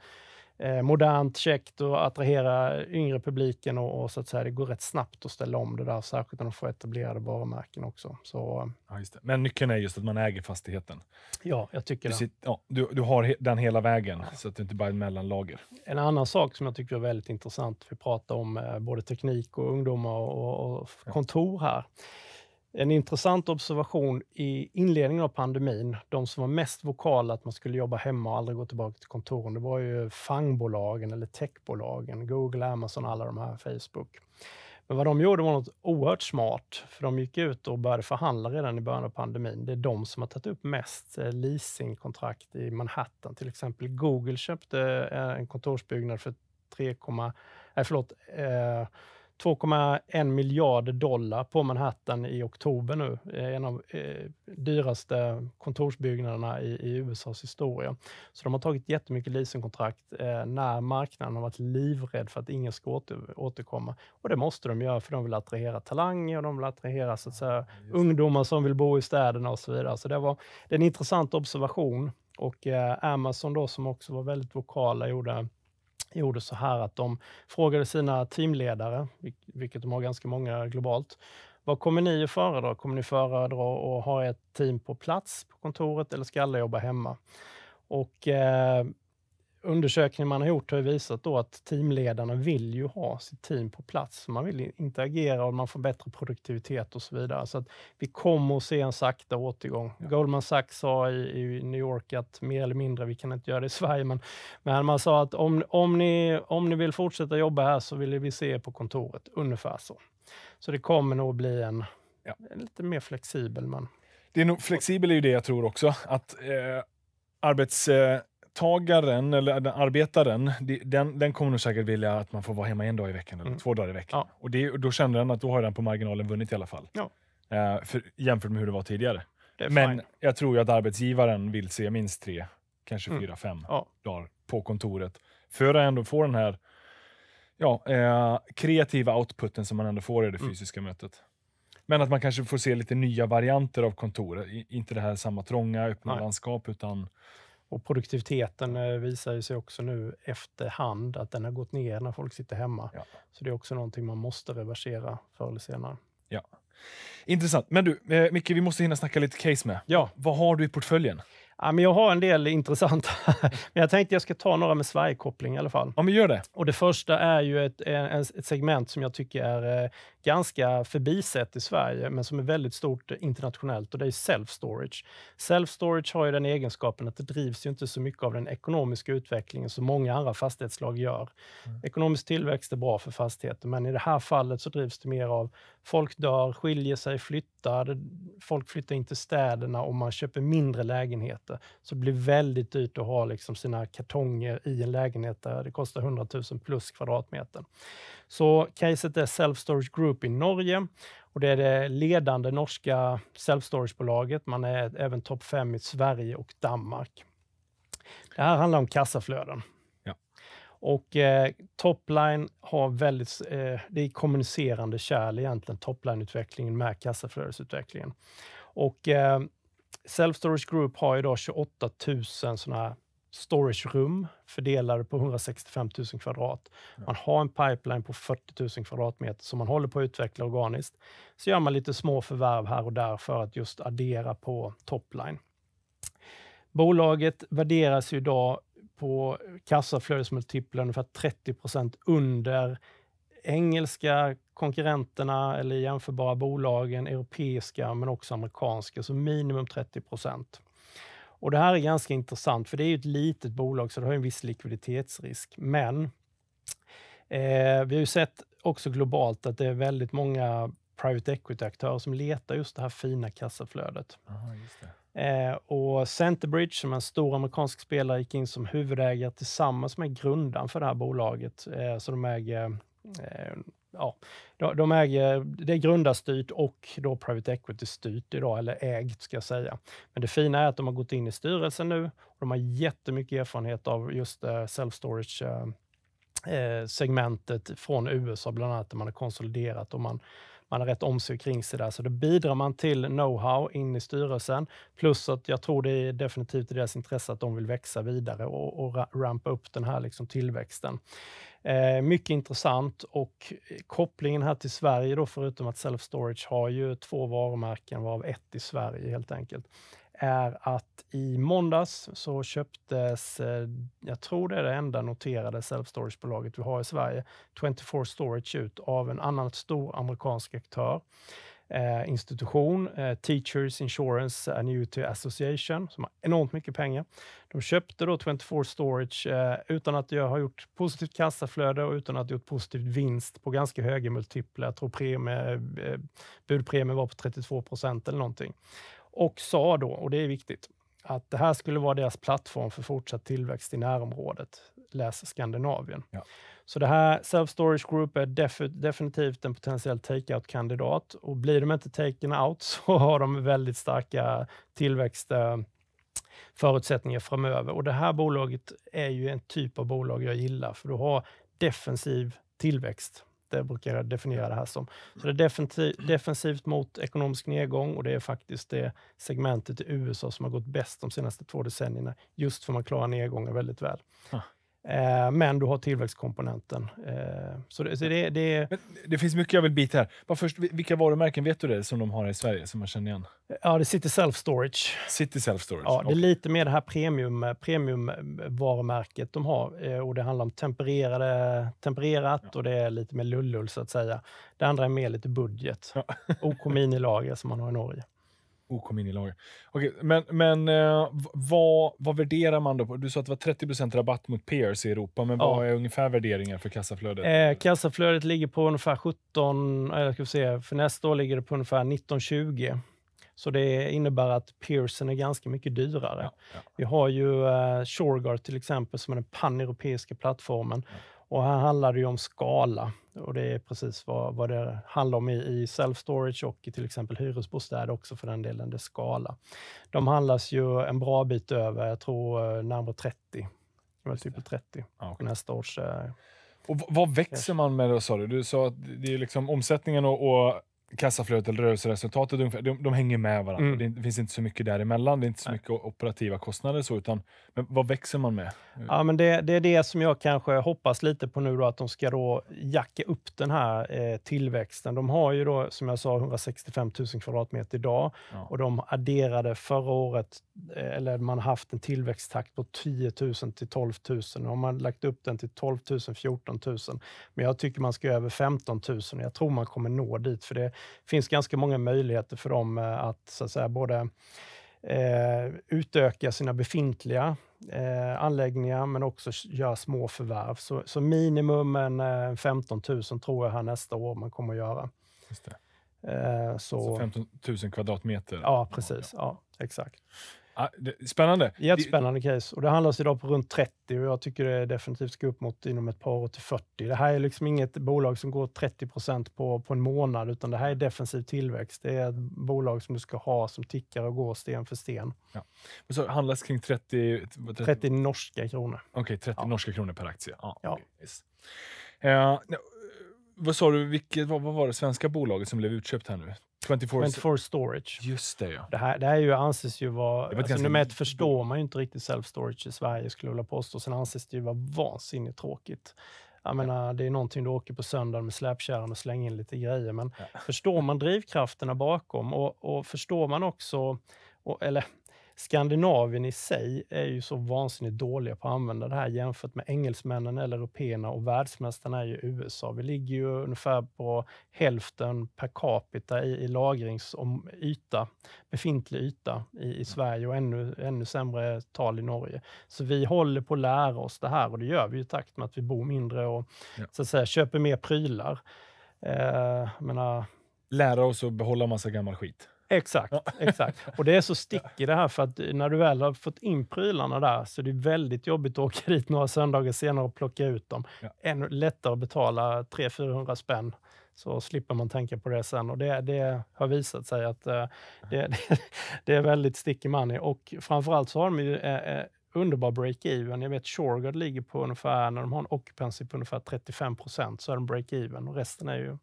eh, modernt, käckt och attrahera yngre publiken och, och, så att säga, det går rätt snabbt att ställa om det där, särskilt när de får etablerade varumärken också. Så, ja, Men nyckeln är just att man äger fastigheten. Ja, jag tycker du det. Sitter, ja, du, du, har den hela vägen, ja. så att du inte bara är mellanlager. En annan sak som jag tycker är väldigt intressant, vi pratar om eh, både teknik och ungdomar och, och kontor här. En intressant observation i inledningen av pandemin, de som var mest vokala att man skulle jobba hemma och aldrig gå tillbaka till kontoren, det var ju fangbolagen eller techbolagen, Google, Amazon, alla de här, Facebook. Men vad de gjorde var något oerhört smart, för de gick ut och började förhandla redan i början av pandemin. Det är de som har tagit upp mest eh, leasingkontrakt i Manhattan. Till exempel Google köpte eh, en kontorsbyggnad för 3, eh, förlåt, eh, 2,1 miljarder dollar på Manhattan i oktober nu. En av eh, dyraste kontorsbyggnaderna i, i, USAs historia. Så de har tagit jättemycket leasingkontrakt eh, när marknaden har varit livrädd för att ingen ska åter, återkomma. Och det måste de göra för de vill attrahera talanger och de vill attrahera så att säga, ungdomar som vill bo i städerna och så vidare. Så det, var, det är en intressant observation. Och eh, Amazon då som också var väldigt vokala gjorde gjorde så här att de frågade sina teamledare, vilket de har ganska många globalt, vad kommer ni att föredra? Kommer ni föredra att ha ett team på plats på kontoret eller ska alla jobba hemma? Och eh, undersökningar man har gjort har visat då att teamledarna vill ju ha sitt team på plats. Man vill interagera och man får bättre produktivitet och så vidare. Så att vi kommer att se en sakta återgång. Ja. Goldman Sachs sa i, i, New York att mer eller mindre, vi kan inte göra det i Sverige, men, men man sa att om, om, ni, om ni vill fortsätta jobba här så vill vi se er på kontoret. Ungefär så. Så det kommer nog bli en, ja. en lite mer flexibel. man. Det är nog, flexibel är ju det jag tror också. Att eh, arbets... Eh arbetstagaren eller arbetaren, den, den kommer nog säkert vilja att man får vara hemma en dag i veckan eller mm. två dagar i veckan. Ja. Och det, då känner den att då har den på marginalen vunnit i alla fall. Ja. Uh, för, jämfört med hur det var tidigare. Det Men fine. jag tror ju att arbetsgivaren vill se minst tre, kanske mm. fyra, fem ja. dagar på kontoret. För att ändå få den här ja, eh, kreativa outputen som man ändå får i det mm. fysiska mm. mötet. Men att man kanske får se lite nya varianter av kontor. I, inte det här samma trånga, öppna Nej. landskap, utan och produktiviteten eh, visar sig också nu efterhand att den har gått ner när folk sitter hemma. Ja. Så det är också någonting man måste reversera förr eller senare. Ja. Intressant. Men du, eh, Micke, vi måste hinna snacka lite case med. Ja. Vad har du i portföljen? Ja, men jag har en del intressanta, men jag tänkte jag ska ta några med Sverigekoppling i alla fall. Ja, men gör det. Och det första är ju ett, ett segment som jag tycker är eh, ganska förbisett i Sverige, men som är väldigt stort internationellt och det är self-storage. Self-storage har ju den egenskapen att det drivs ju inte så mycket av den ekonomiska utvecklingen som många andra fastighetsslag gör. Mm. Ekonomisk tillväxt är bra för fastigheter, men i det här fallet så drivs det mer av folk dör, skiljer sig, flyttar, folk flyttar in till städerna och man köper mindre lägenheter. Så det blir väldigt dyrt att ha liksom sina kartonger i en lägenhet där det kostar 100 000 plus kvadratmetern. Så caset är Self Storage Group i Norge och det är det ledande norska self storage-bolaget. Man är även topp fem i Sverige och Danmark. Det här handlar om kassaflöden. Ja. Och eh, Topline har väldigt, eh, det är kommunicerande kärl egentligen, Topline-utvecklingen med kassaflödesutvecklingen. Och eh, Self Storage Group har idag 28 000 sådana här storage-rum fördelade på 165 000 kvadrat. Man har en pipeline på 40 000 kvadratmeter som man håller på att utveckla organiskt. Så gör man lite små förvärv här och där för att just addera på topline. Bolaget värderas idag på kassaflödesmultiplar ungefär 30 under engelska konkurrenterna eller jämförbara bolagen, europeiska men också amerikanska, så minimum 30 procent. Och Det här är ganska intressant, för det är ett litet bolag så det har en viss likviditetsrisk. Men eh, vi har sett också globalt att det är väldigt många private equity-aktörer som letar just det här fina kassaflödet. Aha, eh, och Centerbridge, som är en stor amerikansk spelare, gick in som huvudägare tillsammans med grundaren för det här bolaget. Eh, så de äger eh, ja, de, äger, det är grundarstyrt och då private equity-styrt idag, eller ägt ska jag säga. Men det fina är att de har gått in i styrelsen nu och de har jättemycket erfarenhet av just eh, self-storage eh, eh, segmentet från USA, bland annat, där man har konsoliderat och man man har rätt omsorg kring sig där. Så då bidrar man till know-how in i styrelsen. Plus att jag tror det är definitivt i deras intresse att de vill växa vidare och, och rampa upp den här liksom tillväxten. Eh, mycket intressant och kopplingen här till Sverige då, förutom att Self Storage har ju två varumärken varav ett i Sverige helt enkelt är att i måndags så köptes, eh, jag tror det är det enda noterade self-storage-bolaget vi har i Sverige, 24 Storage ut av en annan stor amerikansk aktör, eh, institution, eh, Teachers Insurance Annuity Association, som har enormt mycket pengar. De köpte då 24 Storage utan att jag har gjort positivt kassaflöde och utan att jag gjort positiv vinst på ganska höga multiplar. Jag tror premie, budpremien var på 32 procent eller någonting och sa då, och det är viktigt, att det här skulle vara deras plattform för fortsatt tillväxt i närområdet, läs Skandinavien. Ja. Så det här Self Storage Group är def definitivt en potentiell take-out-kandidat och blir de inte taken out så har de väldigt starka tillväxtförutsättningar framöver. Och det här bolaget är ju en typ av bolag jag gillar, för du har defensiv tillväxt det brukar jag definiera det här som. Så det är defensivt mot ekonomisk nedgång och det är faktiskt det segmentet i USA som har gått bäst de senaste två decennierna, just för man klarar nedgången väldigt väl. Ah. Eh, men du har tillväxtkomponenten. Eh, så det, så det, det... det, finns mycket jag vill bita här. Bara först, vilka varumärken vet du det som de har i Sverige som man känner igen? Ja, det är City Self Storage. City Self Storage. Ja, det är lite mer det här premium, premiumvarumärket eh, de har. och det handlar om tempererade, tempererat ja. och det är lite mer lullull så att säga. Det andra är mer lite budget. Ja. OK minilager som man har i Norge och kom in i laget. okay, men, men eh, vad, vad värderar man då? På? Du sa att det var 30 rabatt mot peers i Europa, men ja. vad är ungefär värderingen för kassaflödet? Eh, kassaflödet ligger på ungefär 17, eller ska vi se, för nästa år ligger det på ungefär 19-20. Så det innebär att Pearson är ganska mycket dyrare. Ja, ja. Vi har ju eh, Shurgard till exempel som är den paneuropeiska plattformen och här handlar det ju om skala. Och det är precis vad, vad det handlar om i, i self-storage och i till exempel hyresbostäder också för den delen, det skala. De handlas ju en bra bit över, jag tror eh, närmare 30. typ 30 okay. nästa års. Eh, och vad växer man med då, sa du? Du sa att det är liksom omsättningen och, och kassaflödet eller rörelseresultatet, de, de, hänger med varandra. Mm. Det finns inte så mycket däremellan. Det är inte så Nej. mycket operativa kostnader så, utan men vad växer man med? Ja, men det, det är det som jag kanske hoppas lite på nu då, att de ska då jacka upp den här eh, tillväxten. De har ju då, som jag sa, 165 000 kvadratmeter idag ja. och de adderade förra året Eh, eller man haft en tillväxttakt på 10 000 till 12 000. Nu har man lagt upp den till 12 000, 14 000. Men jag tycker man ska över 15 000. Jag tror man kommer nå dit, för det finns ganska många möjligheter för dem eh, att, så att säga, både eh, utöka sina befintliga eh, anläggningar, men också göra små förvärv. Så, så minimum en, eh, 15 000 tror jag här nästa år man kommer att göra. Eh, så, så 15 000 kvadratmeter? Ja, precis. Ja, exakt. Spännande. Jättespännande case. Och det handlas idag på runt 30 och jag tycker det definitivt ska upp mot inom ett par år till 40. Det här är liksom inget bolag som går 30 på, på en månad, utan det här är defensiv tillväxt. Det är ett bolag som du ska ha som tickar och går sten för sten. Ja. Men så handlas kring 30... 30, 30 norska kronor. Okej, okay, 30 ja. norska kronor per aktie. Ja. ja. Okay, yes. uh, vad sa du, vilket, vad, vad var det svenska bolaget som blev utköpt här nu? 24, 24 storage. Just det, ja. Det här, det här ju, anses ju vara... Alltså, Nummer ett förstår man ju inte riktigt self-storage i Sverige, skulle jag vilja påstå. Sen anses det ju vara vansinnigt tråkigt. Jag menar, det är någonting du åker på söndagen med släpkärran och slänger in lite grejer. Men ja. förstår man drivkrafterna bakom och, och förstår man också, och, eller Skandinavien i sig är ju så vansinnigt dåliga på att använda det här jämfört med engelsmännen eller européerna och världsmästarna är ju USA. Vi ligger ju ungefär på hälften per capita i, i lagringsyta, befintlig yta i, i mm. Sverige och ännu, ännu sämre tal i Norge. Så vi håller på att lära oss det här och det gör vi i takt med att vi bor mindre och ja. så att säga, köper mer prylar. Eh, menar, lära oss att behålla massa gammal skit. Exakt, exakt. Och det är så stickigt det här för att när du väl har fått in prylarna där så är det väldigt jobbigt att åka dit några söndagar senare och plocka ut dem. Ja. Ännu lättare att betala 300-400 spänn så slipper man tänka på det sen. Och det, det har visat sig att eh, det, det, det är väldigt sticky money. Och framförallt så har de ju eh, eh, underbar break-even. Jag vet Shurgard ligger på ungefär, när de har en occupancy på ungefär 35 procent så är de break-even och resten är ju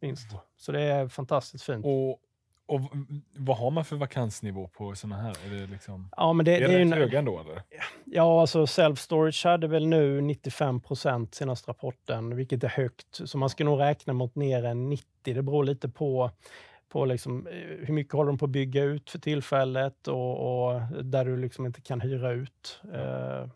vinst. Så det är fantastiskt fint. Och och vad har man för vakansnivå på sådana här? Är det, liksom, ja, men det, är det, det är rätt höga ändå? Eller? Ja, alltså self-storage hade väl nu 95 procent senaste rapporten, vilket är högt. Så man ska nog räkna mot ner än 90. Det beror lite på på liksom, eh, hur mycket håller de på att bygga ut för tillfället och, och där du liksom inte kan hyra ut. Ja. Eh,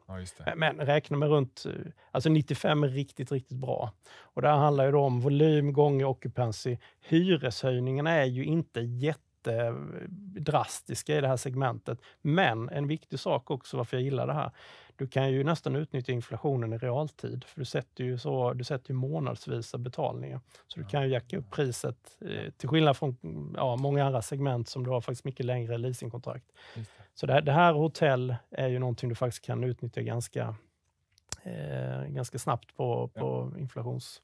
ja, Men räkna med runt... Eh, alltså 95 är riktigt, riktigt bra. Och där handlar det om volym gånger occupancy. Hyreshöjningarna är ju inte jätte Eh, drastiska i det här segmentet. Men en viktig sak också varför jag gillar det här. Du kan ju nästan utnyttja inflationen i realtid, för du sätter ju, så, du sätter ju månadsvisa betalningar. Så du kan ju jacka upp priset, eh, till skillnad från ja, många andra segment som du har faktiskt mycket längre leasingkontrakt. Det. Så det här, det här hotell är ju någonting du faktiskt kan utnyttja ganska, eh, ganska snabbt på, på inflations...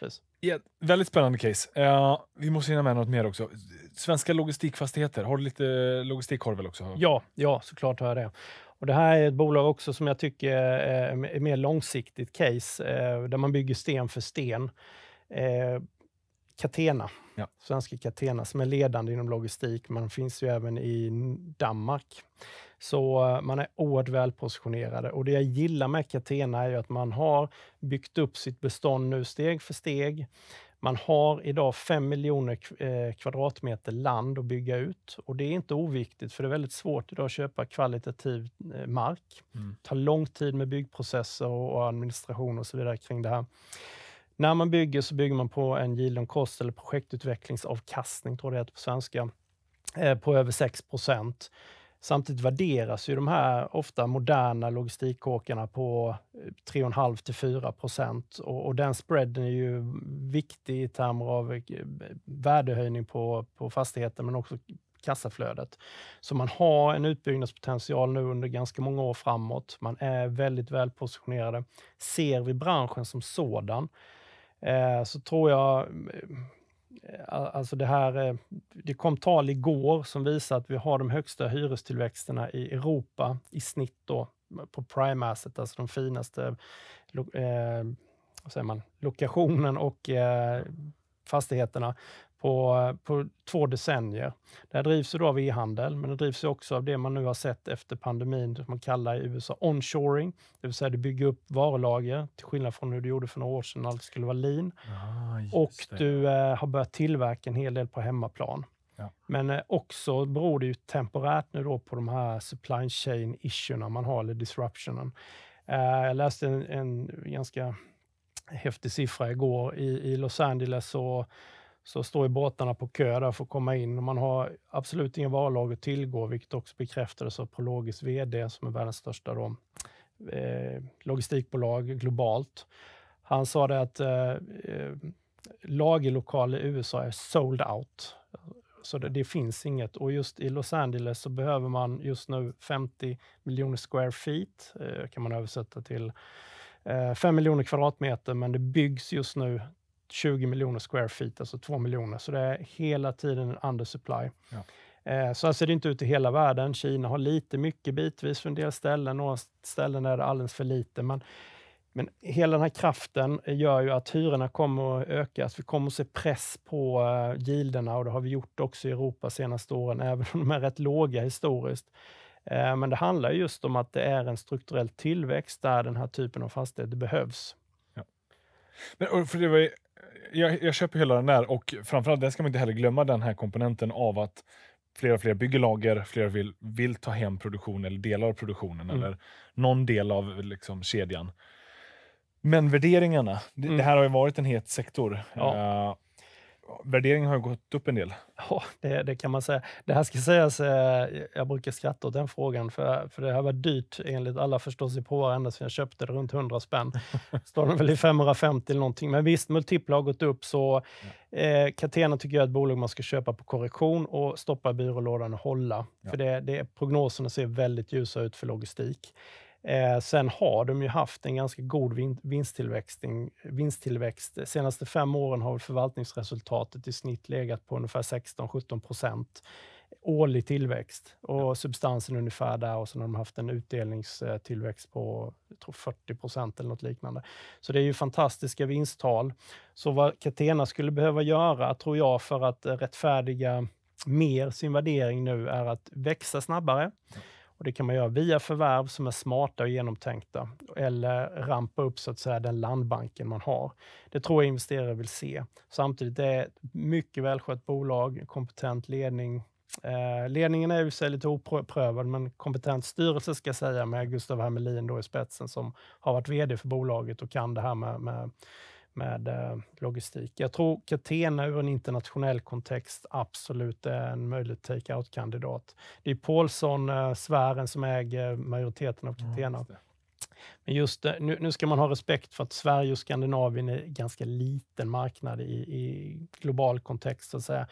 Precis. Yeah, väldigt spännande case. Uh, vi måste hinna med något mer också. Svenska logistikfastigheter, har du lite logistikkorv också? Ja, ja, såklart har jag det. Och det här är ett bolag också som jag tycker är ett mer långsiktigt case, eh, där man bygger sten för sten. Eh, Catena, ja. svenska Catena, som är ledande inom logistik. men finns ju även i Danmark. Så eh, man är oerhört väl positionerade och det jag gillar med Catena är ju att man har byggt upp sitt bestånd nu steg för steg. Man har idag 5 miljoner eh, kvadratmeter land att bygga ut och det är inte oviktigt för det är väldigt svårt idag att köpa kvalitativ eh, mark. Mm. Det tar lång tid med byggprocesser och administration och så vidare kring det här. När man bygger så bygger man på en yield on eller projektutvecklingsavkastning, tror jag det heter på svenska, på över 6 procent. Samtidigt värderas ju de här ofta moderna logistikkåkarna på 3,5 eh, till 4 procent och, och den spreaden är ju viktig i termer av eh, värdehöjning på, på fastigheten men också kassaflödet. Så man har en utbyggnadspotential nu under ganska många år framåt. Man är väldigt välpositionerade. Ser vi branschen som sådan eh, så tror jag eh, Eh, alltså det här, eh, det kom tal igår som visar att vi har de högsta hyrestillväxterna i Europa i snitt då på prime asset, alltså de finaste eh, vad säger man, lokationen och eh, fastigheterna på, på två decennier. Det här drivs ju då av e-handel, men det drivs ju också av det man nu har sett efter pandemin, som man kallar i USA onshoring, det vill säga du bygger upp varulager, till skillnad från hur du gjorde för några år sedan när allt skulle vara lean. Ah, och det. du eh, har börjat tillverka en hel del på hemmaplan. Ja. Men eh, också beror det ju temporärt nu då på de här supply chain issuerna man har, eller disruptionen. Eh, jag läste en, en ganska häftig siffra igår. I, i Los Angeles så så står ju båtarna på kö där för att komma in. Man har absolut ingen varulager att tillgå, vilket också bekräftades av Prologis VD, som är världens största då, eh, logistikbolag globalt. Han sa det att eh, eh lagerlokaler i USA är sold out. Så det, det, finns inget. Och just i Los Angeles så behöver man just nu 50 miljoner square feet, eh, kan man översätta till 5 eh, miljoner kvadratmeter, men det byggs just nu 20 miljoner square feet, alltså 2 miljoner. Så det är hela tiden en undersupply. Ja. Eh, så här ser det inte ut i hela världen. Kina har lite mycket bitvis för en del ställen. Några ställen är det alldeles för lite. Men, men hela den här kraften gör ju att hyrorna kommer att öka. Alltså vi kommer att se press på eh, gilderna och det har vi gjort också i Europa de senaste åren, även om de är rätt låga historiskt. Eh, men det handlar just om att det är en strukturell tillväxt där den här typen av fastigheter behövs. Ja. Men, för det var ju jag, jag köper hela den där och framförallt där ska man inte heller glömma den här komponenten av att fler och fler bygger lager, fler vill, vill ta hem produktion eller delar av produktionen mm. eller någon del av liksom, kedjan. Men värderingarna, det, det mm. här har ju varit en het sektor. Ja. Uh, värderingen har gått upp en del. Ja, det, det, kan man säga. Det här ska sägas, eh, jag brukar skratta åt den frågan, för, för det här var dyrt enligt alla förstås i ända sedan jag köpte det runt 100 spänn. Står den väl i 550 eller någonting. Men visst, multiplar har gått upp, så ja. eh, Catena tycker jag är ett bolag man ska köpa på korrektion och stoppa i byrålådan och hålla. Ja. För det, det, prognoserna ser väldigt ljusa ut för logistik. Eh, sen har de ju haft en ganska god vinsttillväxt, vinsttillväxt. De senaste fem åren har förvaltningsresultatet i snitt legat på ungefär 16-17 procent årlig tillväxt och substansen ungefär där och sen har de haft en utdelningstillväxt på jag tror 40 procent eller något liknande. Så det är ju fantastiska vinsttal. Så vad Catena skulle behöva göra, tror jag, för att rättfärdiga mer sin värdering nu är att växa snabbare. Och Det kan man göra via förvärv som är smarta och genomtänkta eller rampa upp så att säga den landbanken man har. Det tror jag investerare vill se. Samtidigt är det ett mycket välskött bolag, kompetent ledning. Eh, ledningen är ju sig lite oprövad, men kompetent styrelse ska jag säga med Gustav Hermelin då i spetsen som har varit VD för bolaget och kan det här med, med med eh, logistik. Jag tror Catena ur en internationell kontext absolut är en möjlig take-out-kandidat. Det är Paulsson-sfären eh, som äger majoriteten av Catena. Mm, men just eh, nu, nu, ska man ha respekt för att Sverige och Skandinavien är en ganska liten marknad i, i global kontext. Så att säga.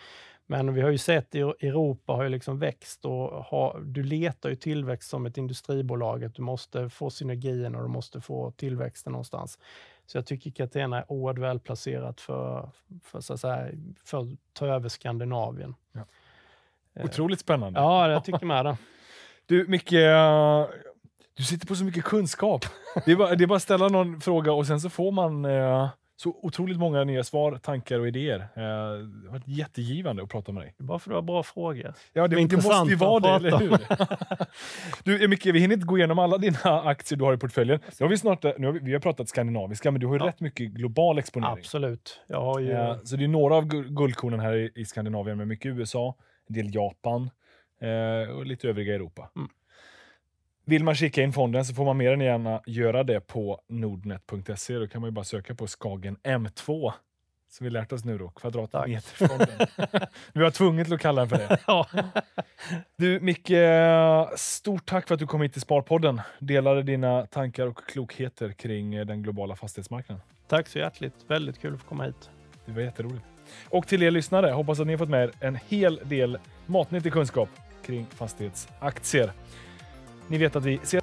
Men vi har ju sett att Europa har ju liksom växt och ha, du letar ju tillväxt som ett industribolag. Att du måste få synergierna och du måste få tillväxten någonstans. Så jag tycker Catena är oerhört välplacerat för, för, så att säga, för att ta över Skandinavien. Ja. Eh. Otroligt spännande. Ja, jag tycker med det. Du, Micke, du sitter på så mycket kunskap. Det är bara, det är bara att ställa någon fråga och sen så får man eh, så otroligt många nya svar, tankar och idéer. Eh, det har varit jättegivande att prata med dig. Bara för att du har bra frågor. Ja, det, det måste ju vara det, eller hur? du, Micke, vi hinner inte gå igenom alla dina aktier du har i portföljen. Alltså. Nu har vi, snart, eh, nu har vi, vi har pratat skandinaviska, men du har ju ja. rätt mycket global exponering. Absolut. Jag har ju... Eh, så det är några av guldkornen här i, Skandinavien, med mycket USA, en del Japan och lite övriga Europa. Mm. Vill man kika in fonden så får man mer än gärna göra det på nordnet.se. Då kan man ju bara söka på Skagen M2 som vi lärt oss nu då, kvadratmeterfonden. vi var tvungna att kalla den för det. ja. Du Micke, stort tack för att du kom hit till Sparpodden. Delade dina tankar och klokheter kring eh, den globala fastighetsmarknaden. Tack så hjärtligt. Väldigt kul att få komma hit. Det var jätteroligt. Och till er lyssnare, hoppas att ni har fått med er en hel del matnyttig kunskap kring fastighetsaktier. Ni vet att vi ses